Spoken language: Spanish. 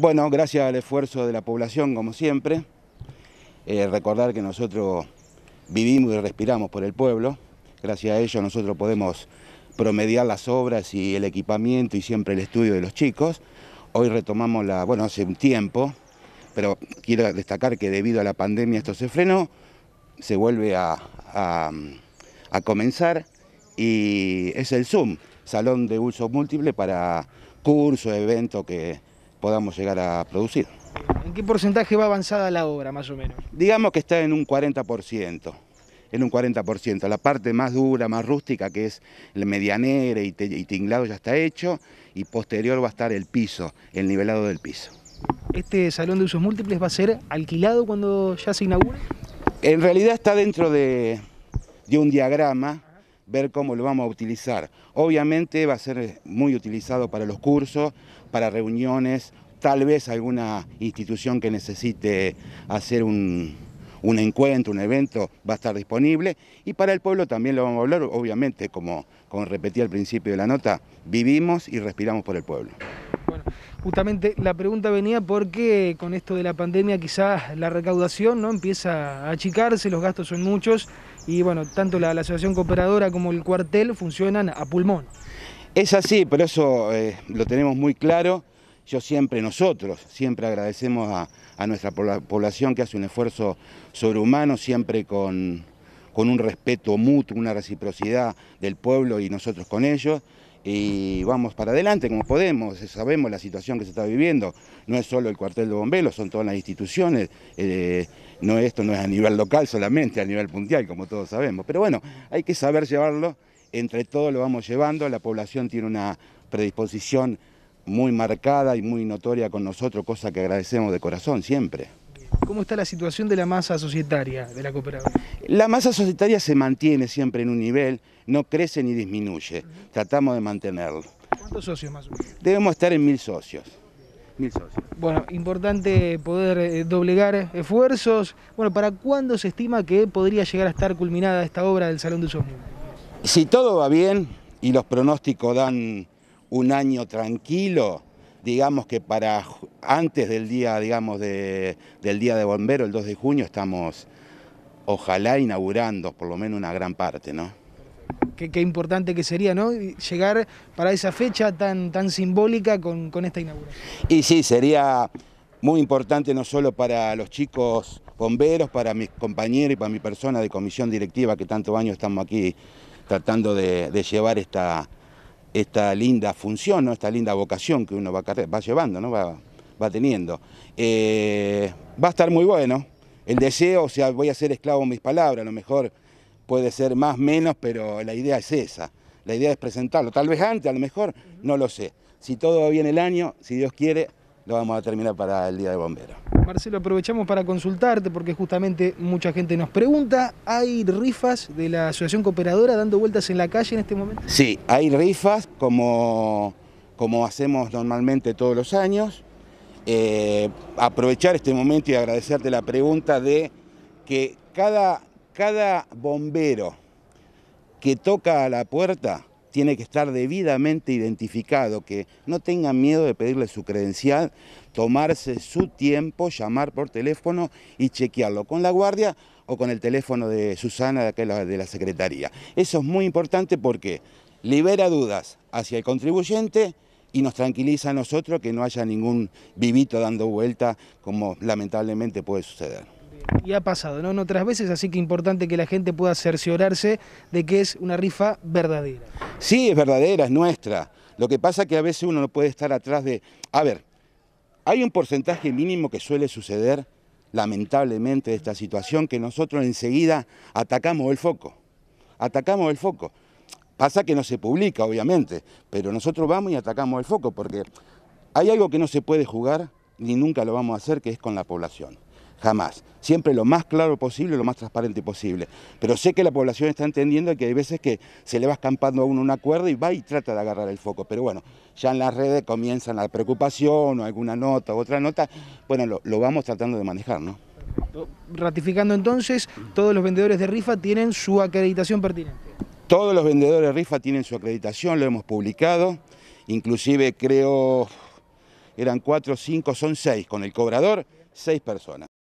Bueno, gracias al esfuerzo de la población, como siempre, eh, recordar que nosotros vivimos y respiramos por el pueblo, gracias a ello nosotros podemos promediar las obras y el equipamiento y siempre el estudio de los chicos. Hoy retomamos la, bueno, hace un tiempo, pero quiero destacar que debido a la pandemia esto se frenó, se vuelve a, a comenzar y es el Zoom, salón de uso múltiple para cursos, eventos que podamos llegar a producir. ¿En qué porcentaje va avanzada la obra, más o menos? Digamos que está en un 40%, en un 40%. La parte más dura, más rústica, que es el medianero y, tinglado, ya está hecho, y posterior va a estar el piso, el nivelado del piso. ¿Este salón de usos múltiples va a ser alquilado cuando ya se inaugure? En realidad está dentro de un diagrama ver cómo lo vamos a utilizar. Obviamente va a ser eh, muy utilizado para los cursos, para reuniones, tal vez alguna institución que necesite hacer un, encuentro, un evento, va a estar disponible. Y para el pueblo también lo vamos a hablar, obviamente, como, repetí al principio de la nota, vivimos y respiramos por el pueblo. Bueno, justamente la pregunta venía porque con esto de la pandemia quizás la recaudación no empieza a achicarse, los gastos son muchos y bueno, tanto la, asociación cooperadora como el cuartel funcionan a pulmón. Es así, pero eso eh, lo tenemos muy claro. Yo siempre, nosotros, siempre agradecemos a, nuestra población que hace un esfuerzo sobrehumano, siempre con, con un respeto mutuo, una reciprocidad del pueblo y nosotros con ellos y vamos para adelante como podemos. Sabemos la situación que se está viviendo, no es solo el cuartel de bomberos, son todas las instituciones. Eh, no, esto no es a nivel local solamente, a nivel puntual, como todos sabemos. Pero bueno, hay que saber llevarlo, entre todos lo vamos llevando, la población tiene una predisposición muy marcada y muy notoria con nosotros, cosa que agradecemos de corazón siempre. ¿Cómo está la situación de la masa societaria de la cooperativa? La masa societaria se mantiene siempre en un nivel, no crece ni disminuye. Tratamos de mantenerlo. ¿Cuántos socios más o menos? Debemos estar en mil socios. Mil socios. Bueno, importante poder eh, doblegar esfuerzos. Bueno, ¿para cuándo se estima que podría llegar a estar culminada esta obra del Salón de Usos Si todo va bien y los pronósticos dan un año tranquilo, digamos que para antes del día, digamos, de, del día de bombero, el 2 de junio, estamos ojalá inaugurando por lo menos una gran parte, ¿no? Qué, importante que sería, ¿no? Llegar para esa fecha tan, tan simbólica con, esta inauguración. Y sí, sería muy importante no solo para los chicos bomberos, para mis compañeros y para mi persona de comisión directiva que tantos años estamos aquí tratando de llevar esta, esta linda función, ¿no? esta linda vocación que uno va, llevando, ¿no? va, va teniendo. Eh, va a estar muy bueno. El deseo, o sea, voy a ser esclavo de mis palabras, a lo mejor puede ser más, menos, pero la idea es esa. La idea es presentarlo. Tal vez antes, a lo mejor, no lo sé. Si todo va bien el año, si Dios quiere, lo vamos a terminar para el Día de Bomberos. Marcelo, aprovechamos para consultarte porque justamente mucha gente nos pregunta, ¿hay rifas de la Asociación Cooperadora dando vueltas en la calle en este momento? Sí, hay rifas como, como hacemos normalmente todos los años. Eh, aprovechar este momento y agradecerte la pregunta de que cada, cada bombero que toca a la puerta tiene que estar debidamente identificado, que no tengan miedo de pedirle su credencial, tomarse su tiempo, llamar por teléfono y chequearlo con la guardia o con el teléfono de Susana de, la Secretaría. Eso es muy importante porque libera dudas hacia el contribuyente y nos tranquiliza a nosotros que no haya ningún vivito dando vuelta como lamentablemente puede suceder y ha pasado ¿no? en otras veces, así que importante que la gente pueda cerciorarse de que es una rifa verdadera. Sí, es verdadera, es nuestra. Lo que pasa es que a veces uno no puede estar atrás de... A ver, hay un porcentaje mínimo que suele suceder, lamentablemente, de esta situación, que nosotros enseguida atacamos el foco. Atacamos el foco. Pasa que no se publica, obviamente, pero nosotros vamos y atacamos el foco, porque hay algo que no se puede jugar, ni nunca lo vamos a hacer, que es con la población jamás. Siempre lo más claro posible, lo más transparente posible. Pero sé que la población está entendiendo que hay veces que se le va escampando a uno un acuerdo y va y trata de agarrar el foco. Pero bueno, ya en las redes comienzan la preocupación o alguna nota otra nota. Bueno, lo, vamos tratando de manejar, ¿no? Ratificando entonces, todos los vendedores de rifa tienen su acreditación pertinente. Todos los vendedores de rifa tienen su acreditación, lo hemos publicado. Inclusive creo, eran cuatro, cinco, son seis, con el cobrador, seis personas.